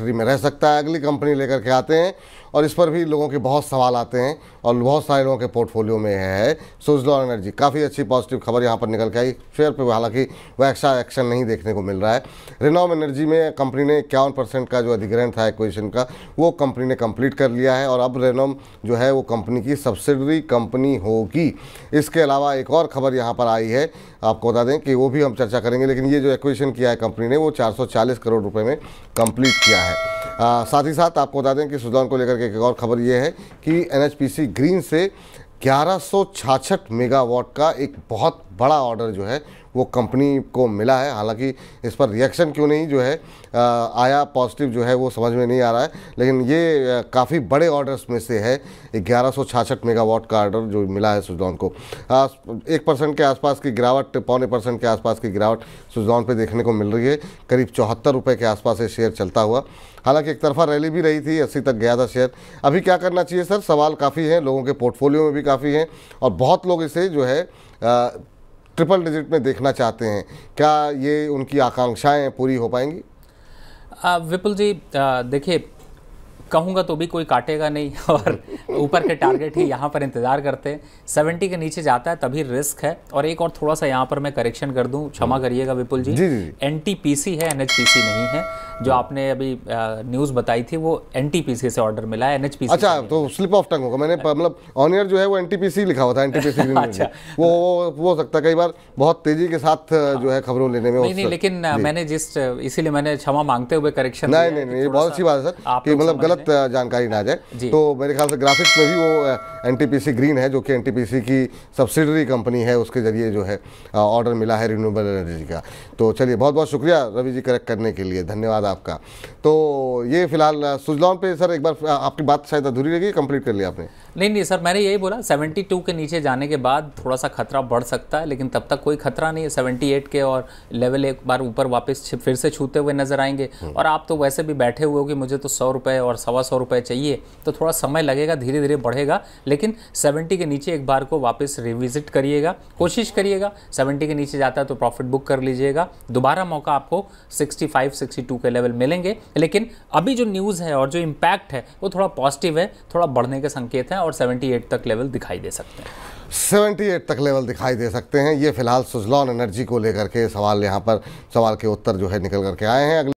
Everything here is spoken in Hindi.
फैक्ट्री में रह सकता है अगली कंपनी लेकर के आते हैं और इस पर भी लोगों के बहुत सवाल आते हैं और बहुत सारे लोगों के पोर्टफोलियो में है सुजलॉर एनर्जी काफ़ी अच्छी पॉजिटिव खबर यहाँ पर निकल के आई शेयर पर हालांकि वह एक्स्ट्रा एक्शन नहीं देखने को मिल रहा है रिनॉम एनर्जी में कंपनी ने इक्यावन परसेंट का जो अधिग्रहण था एक्विजिशन का वो कंपनी ने कम्प्लीट कर लिया है और अब रेनॉम जो है वो कंपनी की सब्सिडरी कंपनी होगी इसके अलावा एक और खबर यहाँ पर आई है आपको बता दें कि वो भी हम चर्चा करेंगे लेकिन ये जो एक्वेशन किया है कंपनी ने वो 440 करोड़ रुपए में कंप्लीट किया है साथ ही साथ आपको बता दें कि सुजान को लेकर के एक और खबर ये है कि एनएचपीसी ग्रीन से ग्यारह मेगावाट का एक बहुत बड़ा ऑर्डर जो है वो कंपनी को मिला है हालांकि इस पर रिएक्शन क्यों नहीं जो है आया पॉजिटिव जो है वो समझ में नहीं आ रहा है लेकिन ये काफ़ी बड़े ऑर्डर्स में से है ग्यारह मेगावाट का ऑर्डर जो मिला है सुजलॉन को एक परसेंट के आसपास की गिरावट पौने परसेंट के आसपास की गिरावट सुजलॉन पे देखने को मिल रही है करीब चौहत्तर रुपये के आसपास ये शेयर चलता हुआ हालांकि एक तरफा रैली भी रही थी अस्सी तक गया था शेयर अभी क्या करना चाहिए सर सवाल काफ़ी हैं लोगों के पोर्टफोलियो में भी काफ़ी हैं और बहुत लोग इसे जो है ट्रिपल डिजिट में देखना चाहते हैं क्या ये उनकी आकांक्षाएं पूरी हो पाएंगी आ, विपुल जी देखिए कहूँगा तो भी कोई काटेगा नहीं और ऊपर के टारगेट ही यहाँ पर इंतज़ार करते हैं सेवेंटी के नीचे जाता है तभी रिस्क है और एक और थोड़ा सा यहाँ पर मैं करेक्शन कर दूँ क्षमा करिएगा Vipul ji N T P C है एन एच पी सी नहीं है जो आपने अभी न्यूज़ बताई थी वो एन से ऑर्डर मिला है एन अच्छा तो स्लिप ऑफ टंग होगा मैंने मतलब ऑनियर जो है वो एन लिखा हुआ था एन अच्छा वो वो हो सकता है कई बार बहुत तेजी के साथ जो है खबरों लेने में नहीं नहीं लेकिन मैंने जिस इसीलिए मैंने क्षमा मांगते हुए करेक्शन नहीं नहीं नहीं बहुत अच्छी बात है सर कि मतलब गलत जानकारी ना जाए तो मेरे ख्याल से ग्राफिक्स में भी वो एनटीपीसी ग्रीन है जो कि एनटीपीसी की सब्सिडरी कंपनी है उसके जरिए जो है ऑर्डर मिला है रिन्यूएबल एनर्जी का तो चलिए बहुत बहुत शुक्रिया रवि जी करेक्ट करने के लिए धन्यवाद आपका तो ये फिलहाल सुजलॉन पे सर एक बार आपकी बात शायद अधूरी रहेगी कंप्लीट कर लिया आपने नहीं नहीं सर मैंने यही बोला 72 के नीचे जाने के बाद थोड़ा सा खतरा बढ़ सकता है लेकिन तब तक कोई खतरा नहीं है 78 के और लेवल एक बार ऊपर वापस फिर से छूते हुए नजर आएंगे हम्म। और आप तो वैसे भी बैठे हुए हो कि मुझे तो सौ रुपये और सवा सौ रुपये चाहिए तो थोड़ा समय लगेगा धीरे धीरे बढ़ेगा लेकिन सेवेंटी के नीचे एक बार को वापस रिविजिट करिएगा कोशिश करिएगा सेवेंटी के नीचे जाता है तो प्रॉफिट बुक कर लीजिएगा दोबारा मौका आपको सिक्सटी फाइव के अवेलेबल मिलेंगे लेकिन अभी जो न्यूज़ है और जो इम्पैक्ट है वो थोड़ा पॉजिटिव है थोड़ा बढ़ने के संकेत हैं और 78 तक लेवल दिखाई दे सकते हैं 78 तक लेवल दिखाई दे सकते हैं ये फिलहाल सुजलॉन एनर्जी को लेकर के सवाल यहाँ पर सवाल के उत्तर जो है निकल करके आए हैं अगले